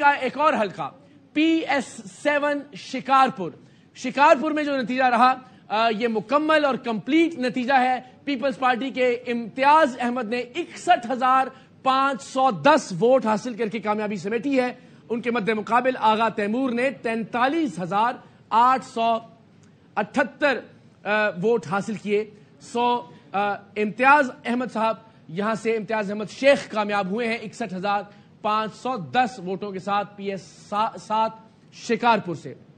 का एक और हल्का P S seven Shikarpur Shikarpur में जो नतीजा रहा यह मुकम्मल और कंप्लीट नतीजा है पीपल्स पार्टी के इम्तियाज अहमद ने इकसठ हजार पांच सौ दस वोट हासिल करके कामयाबी समेटी है उनके मद्दे मुकाबल आगा तैमूर ने तैंतालीस हजार आठ सौ अठहत्तर वोट हासिल किए सो इम्तियाज अहमद साहब यहां से इम्तियाज अहमद शेख कामयाब हुए हैं इकसठ हजार 510 वोटों के साथ पीएस सात शिकारपुर से